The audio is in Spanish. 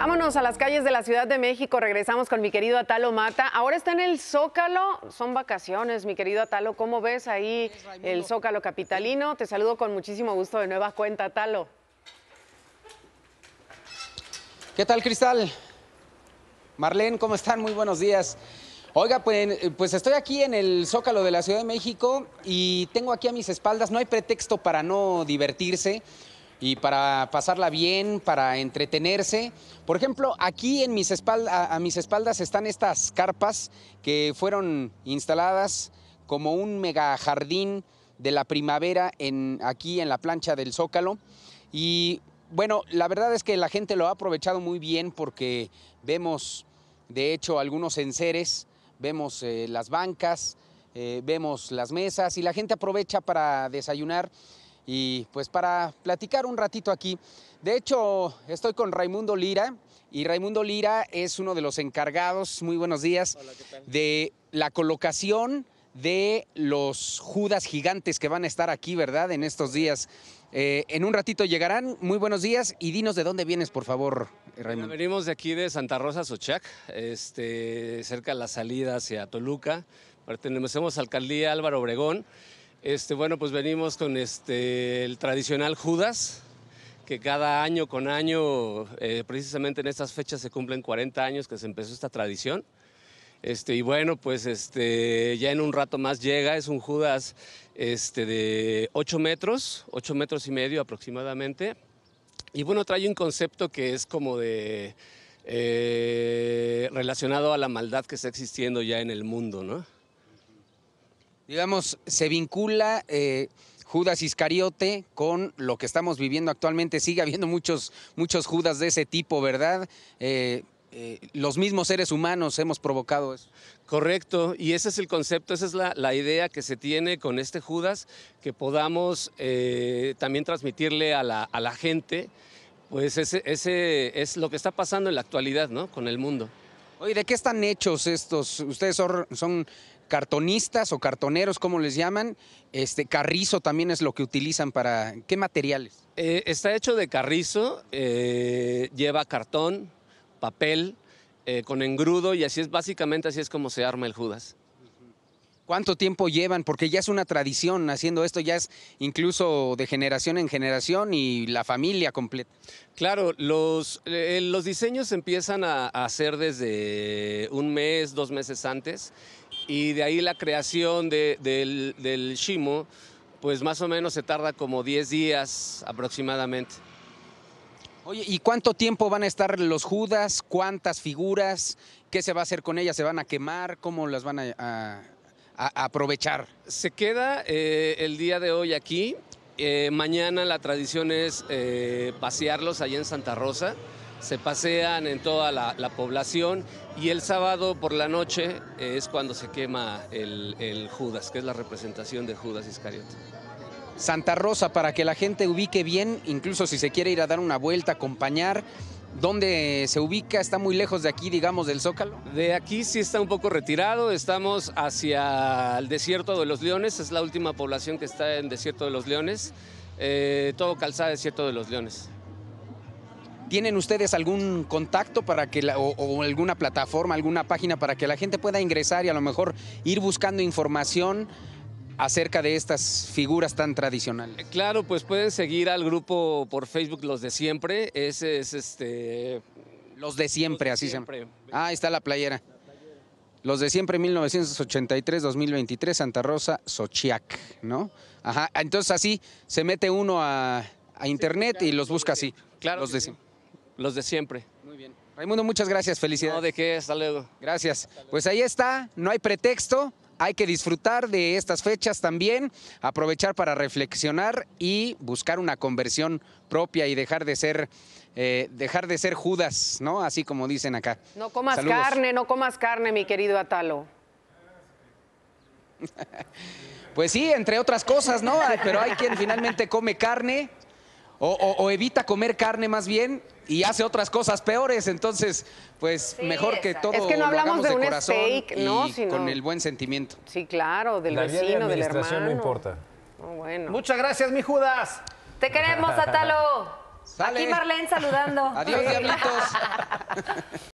Vámonos a las calles de la Ciudad de México. Regresamos con mi querido Atalo Mata. Ahora está en el Zócalo. Son vacaciones, mi querido Atalo. ¿Cómo ves ahí el Zócalo capitalino? Te saludo con muchísimo gusto de nueva cuenta, Atalo. ¿Qué tal, Cristal? Marlene, ¿cómo están? Muy buenos días. Oiga, pues, pues, estoy aquí en el Zócalo de la Ciudad de México y tengo aquí a mis espaldas, no hay pretexto para no divertirse y para pasarla bien, para entretenerse. Por ejemplo, aquí en mis espalda, a mis espaldas están estas carpas que fueron instaladas como un mega jardín de la primavera en, aquí en la plancha del Zócalo. Y bueno, la verdad es que la gente lo ha aprovechado muy bien porque vemos, de hecho, algunos enseres, vemos eh, las bancas, eh, vemos las mesas y la gente aprovecha para desayunar y pues para platicar un ratito aquí. De hecho, estoy con Raimundo Lira y Raimundo Lira es uno de los encargados, muy buenos días, de la colocación de los Judas gigantes que van a estar aquí, ¿verdad? En estos días. Eh, en un ratito llegarán. Muy buenos días y dinos de dónde vienes, por favor, Raimundo. venimos de aquí de Santa Rosa, Sochac, este, cerca de la salida hacia Toluca. Pertenecemos a alcaldía Álvaro Obregón este, bueno, pues venimos con este, el tradicional Judas, que cada año con año, eh, precisamente en estas fechas se cumplen 40 años que se empezó esta tradición. Este, y bueno, pues ya en un rato más llega, es un Judas de 8 metros, 8 metros y medio aproximadamente. Y bueno, trae un concepto que es como de eh, relacionado a la maldad que está existiendo ya en el mundo, ¿no? Digamos, se vincula... Eh, Judas Iscariote con lo que estamos viviendo actualmente. Sigue habiendo muchos, muchos Judas de ese tipo, ¿verdad? Eh, eh, los mismos seres humanos hemos provocado eso. Correcto, y ese es el concepto, esa es la, idea que se tiene con este Judas, que podamos también transmitirle a la, a la gente, pues ese, ese es lo que está pasando en la actualidad, ¿no? Con el mundo. Oye, ¿de qué están hechos estos? Ustedes son cartonistas o cartoneros, como les llaman. Este carrizo también es lo que utilizan para qué materiales. Eh, está hecho de carrizo, eh, lleva cartón, papel, eh, con engrudo y así es básicamente así es como se arma el Judas cuánto tiempo llevan, porque ya es una tradición haciendo esto, ya es incluso de generación en generación y la familia completa. Claro, los, eh, los diseños empiezan a, hacer desde un mes, dos meses antes, y de ahí la creación del, shimo, pues más o menos se tarda como 10 días aproximadamente. Oye, ¿y cuánto tiempo van a estar los Judas? ¿Cuántas figuras? ¿Qué se va a hacer con ellas? ¿Se van a quemar? ¿Cómo las van a aprovechar. Se queda eh, el día de hoy aquí. Eh, mañana la tradición es eh, pasearlos allá en Santa Rosa. Se pasean en toda la, población y el sábado por la noche es cuando se quema el, el Judas, que es la representación de Judas Iscariote. Santa Rosa, para que la gente ubique bien, incluso si se quiere ir a dar una vuelta, acompañar, ¿Dónde se ubica? ¿Está muy lejos de aquí, digamos, del Zócalo? De aquí sí está un poco retirado. Estamos hacia el Desierto de los Leones. Es la última población que está en Desierto de los Leones. Eh, todo calzada Desierto de los Leones. ¿Tienen ustedes algún contacto para que o, alguna plataforma, alguna página para que la gente pueda ingresar y a lo mejor ir buscando información acerca de estas figuras tan tradicionales? Claro, pues pueden seguir al grupo por Facebook Los de Siempre. Ese es este. Los de Siempre, así siempre. se Ah, ahí está la playera. Los de siempre, 1983-2023, Santa Rosa, Sochiac, ¿no? Ajá, entonces así se mete uno a, internet y los busca así. Claro. Los de siempre. Los de siempre. Muy bien. Raimundo, muchas gracias, felicidades. No, de qué, hasta luego. Gracias. Pues ahí está, no hay pretexto. Hay que disfrutar de estas fechas también, aprovechar para reflexionar y buscar una conversión propia y dejar de ser eh, dejar de ser Judas, ¿no? Así como dicen acá. No comas carne, no comas carne, mi querido Atalo. pues sí, entre otras cosas, ¿no? Pero hay quien finalmente come carne o evita comer carne más bien y hace otras cosas peores. Entonces, pues mejor que todo. Es que no hablamos de, un ¿no? con el buen sentimiento. Sí, claro, del vecino, del hermano. no importa. Muchas gracias, mi Judas. Te queremos, Atalo. Aquí Marlene saludando. Adiós, diablitos.